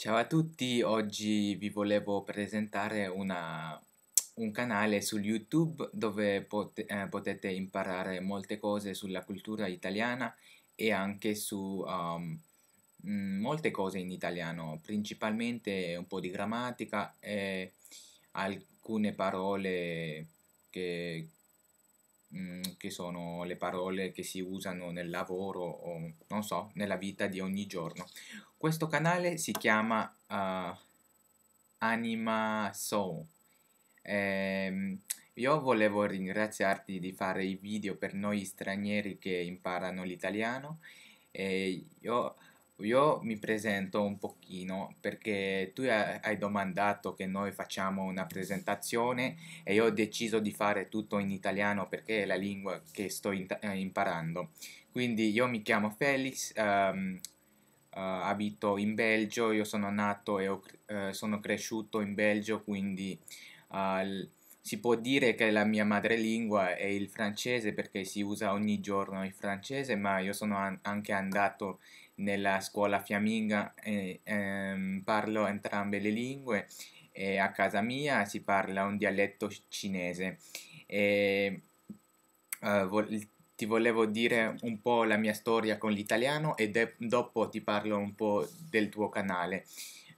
Ciao a tutti, oggi vi volevo presentare una, un canale su YouTube dove pot eh, potete imparare molte cose sulla cultura italiana e anche su um, mm, molte cose in italiano, principalmente un po' di grammatica e alcune parole che, mm, che sono le parole che si usano nel lavoro o non so, nella vita di ogni giorno. Questo canale si chiama uh, Anima Soul. Ehm, io volevo ringraziarti di fare i video per noi stranieri che imparano l'italiano e io, io, mi presento un pochino perché tu hai domandato che noi facciamo una presentazione e io ho deciso di fare tutto in italiano perché è la lingua che sto eh, imparando. Quindi io mi chiamo Felix, um, eh, abito in Belgio, io sono nato e ho, eh, sono cresciuto in Belgio, quindi eh, si può dire che la mia madrelingua è il francese perché si usa ogni giorno il francese, ma io sono an- anche andato nella scuola fiamminga e ehm, parlo entrambe le lingue e a casa mia si parla un dialetto cinese. E, eh, vol- ti volevo dire un po' la mia storia con l'italiano e de- dopo ti parlo un po' del tuo canale.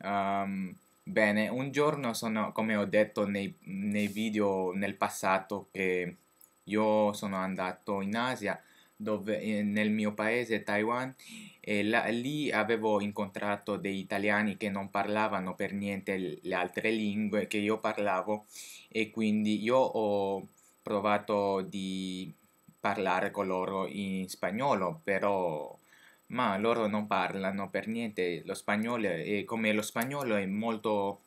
Um, bene, un giorno sono, come ho detto nei, nei, video nel passato, che io sono andato in Asia, dove, eh, nel mio paese Taiwan, e la, lì avevo incontrato dei italiani che non parlavano per niente le altre lingue che io parlavo e quindi io ho provato di parlare con loro in spagnolo, però ma loro non parlano per niente lo spagnolo e come lo spagnolo è molto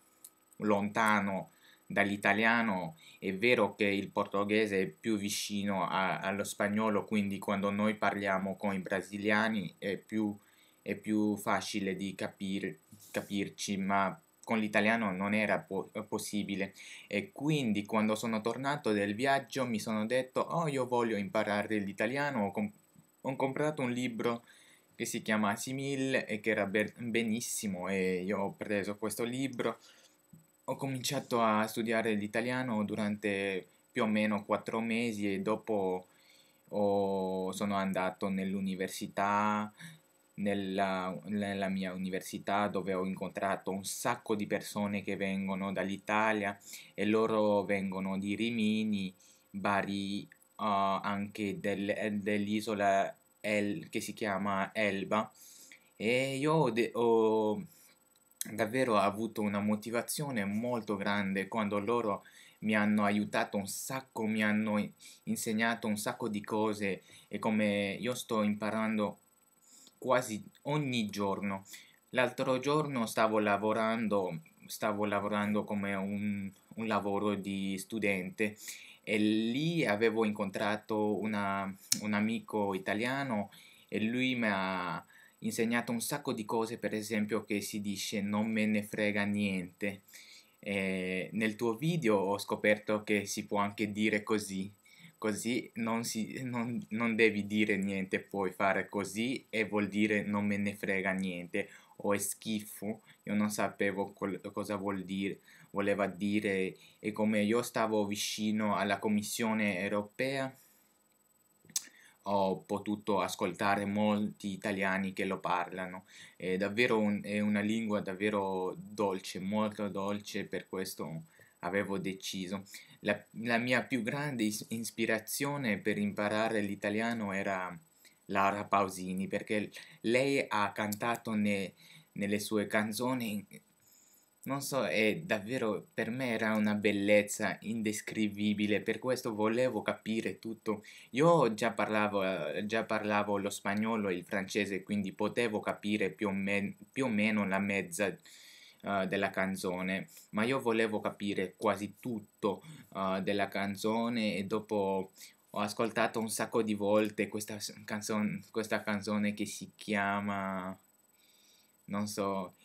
lontano dall'italiano, è vero che il portoghese è più vicino a, allo spagnolo, quindi quando noi parliamo con i brasiliani è più, è più facile di capir, capirci, ma con l'italiano non era po- possibile e quindi quando sono tornato del viaggio mi sono detto oh io voglio imparare l'italiano ho, comp- ho comprato un libro che si chiama Simil e che era be- benissimo e io ho preso questo libro ho cominciato a studiare l'italiano durante più o meno quattro mesi e dopo oh, sono andato nell'università nella, nella, mia università dove ho incontrato un sacco di persone che vengono dall'Italia e loro vengono di Rimini, Bari, uh, anche del, dell'isola El, che si chiama Elba e io ho, de- ho davvero avuto una motivazione molto grande quando loro mi hanno aiutato un sacco, mi hanno insegnato un sacco di cose e come io sto imparando quasi ogni giorno. L'altro giorno stavo lavorando, stavo lavorando come un, un lavoro di studente e lì avevo incontrato una, un amico italiano e lui mi ha insegnato un sacco di cose, per esempio che si dice non me ne frega niente. E nel tuo video ho scoperto che si può anche dire così così non, si, non, non, devi dire niente, puoi fare così e vuol dire non me ne frega niente o è schifo, io non sapevo col, cosa vuol dire, voleva dire e come io stavo vicino alla Commissione europea ho potuto ascoltare molti italiani che lo parlano, è davvero un, è una lingua davvero dolce, molto dolce per questo avevo deciso. La, la mia più grande ispirazione per imparare l'italiano era Lara Pausini, perché lei ha cantato ne, nelle sue canzoni, non so, è davvero per me era una bellezza indescrivibile, per questo volevo capire tutto. Io già parlavo, già parlavo lo spagnolo e il francese, quindi potevo capire più o, men- più o meno la mezza eh, della canzone, ma io volevo capire quasi tutto uh, della canzone e dopo ho ascoltato un sacco di volte questa, canzon- questa canzone che si chiama, non so,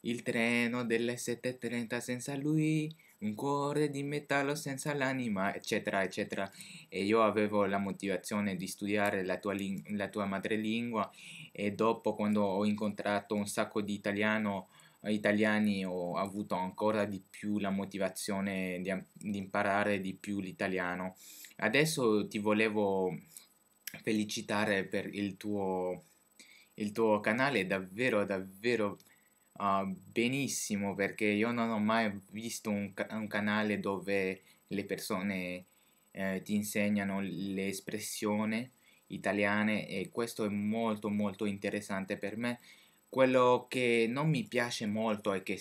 Il treno delle 7.30 senza lui, un cuore di metallo senza l'anima, eccetera, eccetera. E io avevo la motivazione di studiare la tua, ling- la tua madrelingua e dopo quando ho incontrato un sacco di italiano italiani ho avuto ancora di più la motivazione di, di imparare di più l'italiano. Adesso ti volevo felicitare per il tuo, il tuo canale, davvero, davvero uh, benissimo, perché io non ho mai visto un, un canale dove le persone eh, ti insegnano le espressioni italiane e questo è molto molto interessante per me quello che non mi piace molto è che,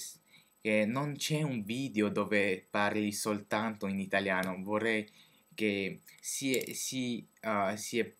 che non c'è un video dove parli soltanto in italiano. Vorrei che si, si, uh, si è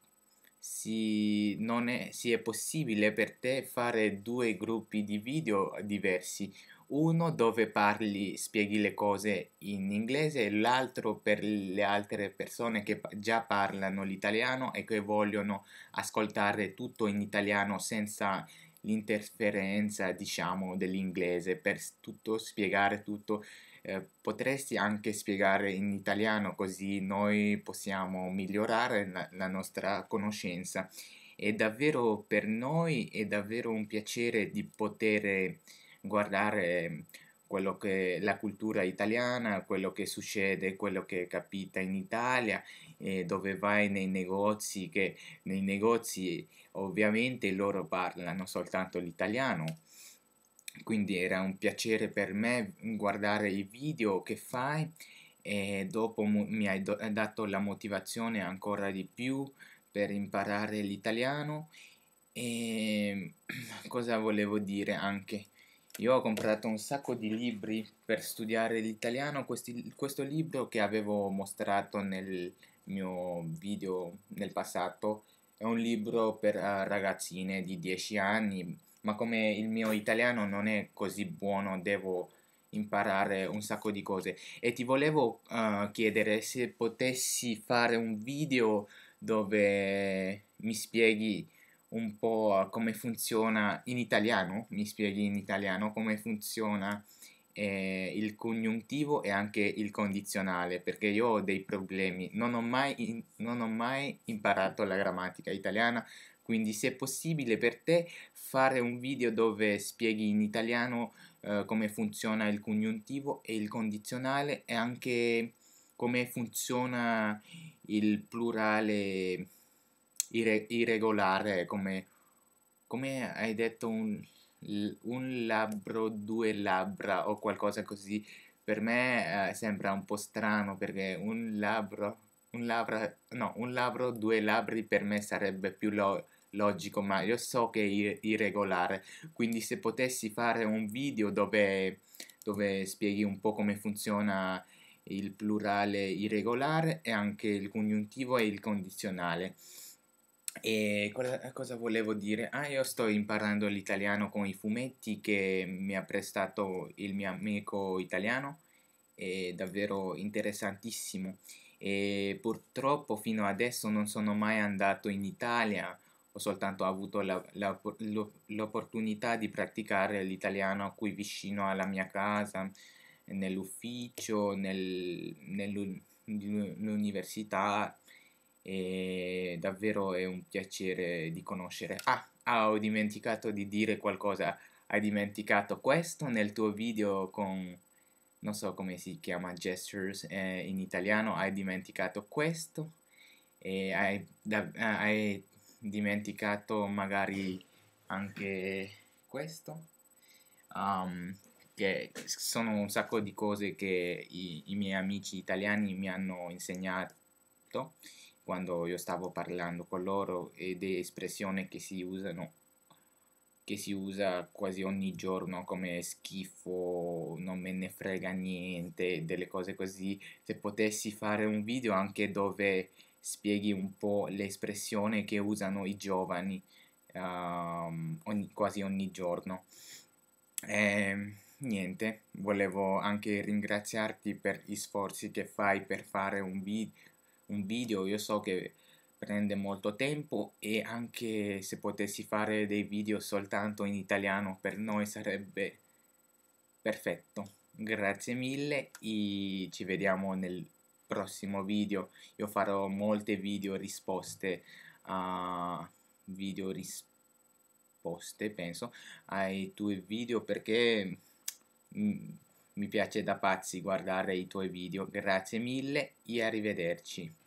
si, non è, si è possibile per te fare due gruppi di video diversi, uno dove parli, spieghi le cose in inglese e l'altro per le altre persone che già parlano l'italiano e che vogliono ascoltare tutto in italiano senza l'interferenza, diciamo, dell'inglese per tutto spiegare tutto. Eh, potresti anche spiegare in italiano così noi possiamo migliorare la, la nostra conoscenza. È davvero per noi è davvero un piacere di poter guardare quello che la cultura italiana, quello che succede, quello che capita in Italia, eh, dove vai nei negozi, che nei negozi ovviamente loro parlano soltanto l'italiano. Quindi era un piacere per me guardare i video che fai e dopo mi hai dato la motivazione ancora di più per imparare l'italiano e cosa volevo dire anche io ho comprato un sacco di libri per studiare l'italiano, questi, questo libro che avevo mostrato nel mio video nel passato è un libro per eh, ragazzine di 10 anni, ma come il mio italiano non è così buono devo imparare un sacco di cose e ti volevo uh, chiedere se potessi fare un video dove mi spieghi un po' come funziona in italiano, mi spieghi in italiano come funziona eh, il congiuntivo e anche il condizionale, perché io ho dei problemi, non ho, mai, in, non ho mai imparato la grammatica italiana, quindi se è possibile per te fare un video dove spieghi in italiano eh, come funziona il congiuntivo e il condizionale e anche come funziona il plurale irre- irregolare, come, come hai detto un, un labbro, due labbra o qualcosa così. Per me eh, sembra un po' strano perché un labbro, un labbra, no, un labbro, due labbri per me sarebbe più lo- logico, ma io so che è ir- irregolare. Quindi se potessi fare un video dove, dove spieghi un po' come funziona il plurale irregolare e anche il congiuntivo e il condizionale. E cosa, cosa, volevo dire? Ah, io sto imparando l'italiano con i fumetti che mi ha prestato il mio amico italiano, è davvero interessantissimo. E purtroppo fino adesso non sono mai andato in Italia, ho soltanto avuto l'opportunità di praticare l'italiano qui vicino alla mia casa, nell'ufficio, nel, nell'università e davvero è un piacere di conoscere. Ah, ah, ho dimenticato di dire qualcosa, hai dimenticato questo nel tuo video con, non so come si chiama, gestures eh, in italiano, hai dimenticato questo e hai, da, ah, hai dimenticato magari anche questo. Um, che sono un sacco di cose che i, i miei amici italiani mi hanno insegnato quando io stavo parlando con loro ed è espressione che si usano che si usa quasi ogni giorno come schifo, non me ne frega niente, delle cose così. Se potessi fare un video anche dove spieghi un po' l'espressione che usano i giovani um, ogni, quasi ogni giorno. E, ehm, niente, volevo anche ringraziarti per gli sforzi che fai per fare un video un video io so che prende molto tempo e anche se potessi fare dei video soltanto in italiano per noi sarebbe perfetto. Grazie mille, e ci vediamo nel prossimo video. Io farò molte video risposte a video risposte, penso, ai tuoi video perché mm, mi piace da pazzi guardare i tuoi video, grazie mille e arrivederci.